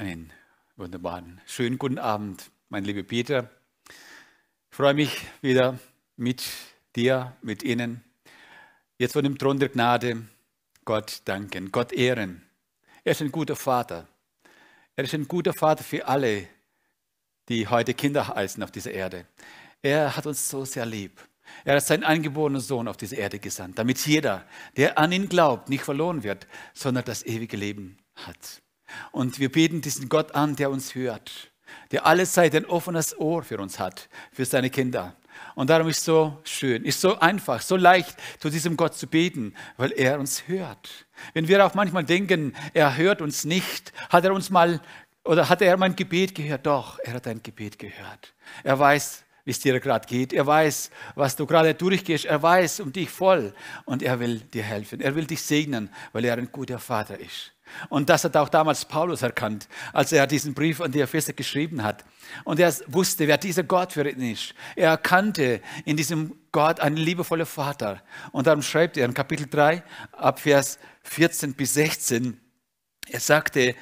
Einen wunderbaren, schönen guten Abend, mein lieber Peter. Ich freue mich wieder mit dir, mit Ihnen, jetzt von dem Thron der Gnade Gott danken, Gott ehren. Er ist ein guter Vater. Er ist ein guter Vater für alle, die heute Kinder heißen auf dieser Erde. Er hat uns so sehr lieb. Er hat seinen angeborenen Sohn auf diese Erde gesandt, damit jeder, der an ihn glaubt, nicht verloren wird, sondern das ewige Leben hat. Und wir beten diesen Gott an, der uns hört, der allezeit ein offenes Ohr für uns hat, für seine Kinder. Und darum ist so schön, ist so einfach, so leicht, zu diesem Gott zu beten, weil er uns hört. Wenn wir auch manchmal denken, er hört uns nicht, hat er uns mal oder hat er mein Gebet gehört? Doch, er hat dein Gebet gehört. Er weiß, wie es dir gerade geht. Er weiß, was du gerade durchgehst. Er weiß um dich voll und er will dir helfen. Er will dich segnen, weil er ein guter Vater ist. Und das hat auch damals Paulus erkannt, als er diesen Brief an die Epheser geschrieben hat. Und er wusste, wer dieser Gott für ihn ist. Er erkannte in diesem Gott einen liebevollen Vater. Und darum schreibt er in Kapitel 3, ab Vers 14 bis 16, er sagte,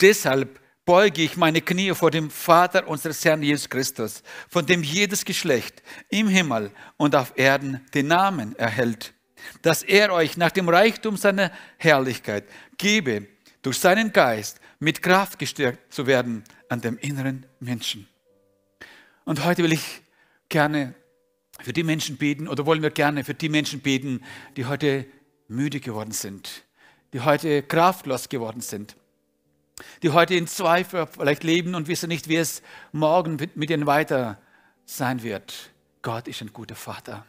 deshalb beuge ich meine Knie vor dem Vater unseres Herrn Jesus Christus, von dem jedes Geschlecht im Himmel und auf Erden den Namen erhält, dass er euch nach dem Reichtum seiner Herrlichkeit gebe durch seinen Geist mit Kraft gestärkt zu werden an dem inneren Menschen. Und heute will ich gerne für die Menschen beten oder wollen wir gerne für die Menschen beten, die heute müde geworden sind, die heute kraftlos geworden sind, die heute in Zweifel vielleicht leben und wissen nicht, wie es morgen mit ihnen weiter sein wird. Gott ist ein guter Vater.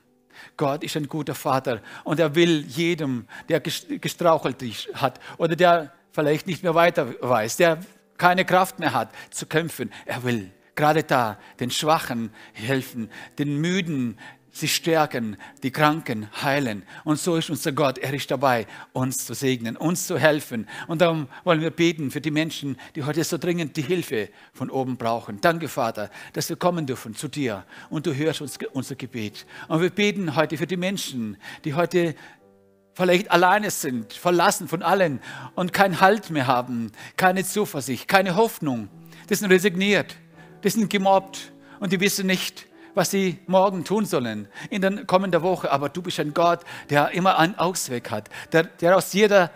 Gott ist ein guter Vater und er will jedem, der gestrauchelt hat oder der vielleicht nicht mehr weiter weiß, der keine Kraft mehr hat zu kämpfen. Er will gerade da den Schwachen helfen, den Müden sie stärken, die Kranken heilen. Und so ist unser Gott, er ist dabei, uns zu segnen, uns zu helfen. Und darum wollen wir beten für die Menschen, die heute so dringend die Hilfe von oben brauchen. Danke, Vater, dass wir kommen dürfen zu dir und du hörst uns, unser Gebet. Und wir beten heute für die Menschen, die heute vielleicht alleine sind, verlassen von allen und keinen Halt mehr haben, keine Zuversicht, keine Hoffnung. Die sind resigniert, die sind gemobbt und die wissen nicht, was sie morgen tun sollen, in der kommenden Woche. Aber du bist ein Gott, der immer einen Ausweg hat, der, der aus jeder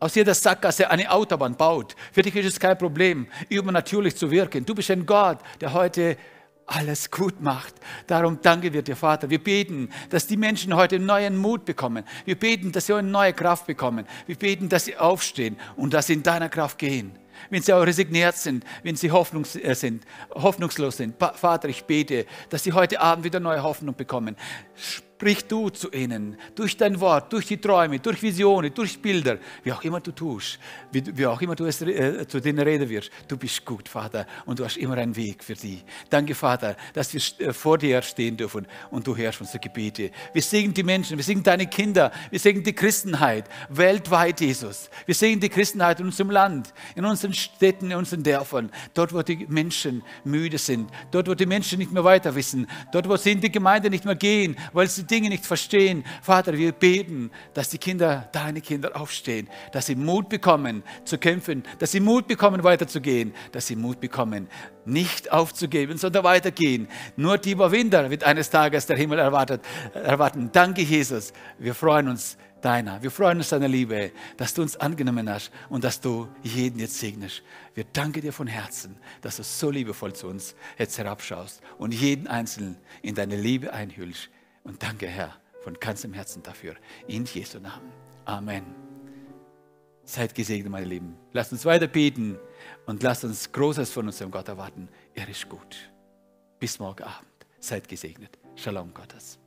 aus jeder Sackgasse eine Autobahn baut. Für dich ist es kein Problem, übernatürlich zu wirken. Du bist ein Gott, der heute alles gut macht. Darum danke wir dir, Vater. Wir beten, dass die Menschen heute neuen Mut bekommen. Wir beten, dass sie eine neue Kraft bekommen. Wir beten, dass sie aufstehen und dass sie in deiner Kraft gehen. Wenn sie auch resigniert sind, wenn sie hoffnungs äh, sind, hoffnungslos sind. Vater, ich bete, dass sie heute Abend wieder neue Hoffnung bekommen. Sprich du zu ihnen durch dein Wort, durch die Träume, durch Visionen, durch Bilder, wie auch immer du tust, wie, wie auch immer du es äh, zu denen reden wirst. Du bist gut, Vater, und du hast immer einen Weg für sie. Danke, Vater, dass wir äh, vor dir stehen dürfen und du herrschst unsere Gebete. Wir segnen die Menschen, wir segnen deine Kinder, wir segnen die Christenheit weltweit, Jesus. Wir segnen die Christenheit in unserem Land, in unseren Städten, in unseren Dörfern, dort, wo die Menschen müde sind, dort, wo die Menschen nicht mehr weiter wissen, dort, wo sie in die Gemeinde nicht mehr gehen, weil sie die Dinge nicht verstehen, Vater, wir beten, dass die Kinder, deine Kinder aufstehen, dass sie Mut bekommen zu kämpfen, dass sie Mut bekommen weiterzugehen, dass sie Mut bekommen, nicht aufzugeben, sondern weitergehen. Nur die Überwinder wird eines Tages der Himmel erwartet, erwarten. Danke, Jesus. Wir freuen uns deiner. Wir freuen uns deiner Liebe, dass du uns angenommen hast und dass du jeden jetzt segnest. Wir danken dir von Herzen, dass du so liebevoll zu uns jetzt herabschaust und jeden Einzelnen in deine Liebe einhüllst. Und danke, Herr, von ganzem Herzen dafür. In Jesu Namen. Amen. Seid gesegnet, meine Lieben. Lasst uns weiter beten und lasst uns Großes von unserem Gott erwarten. Er ist gut. Bis morgen Abend. Seid gesegnet. Shalom Gottes.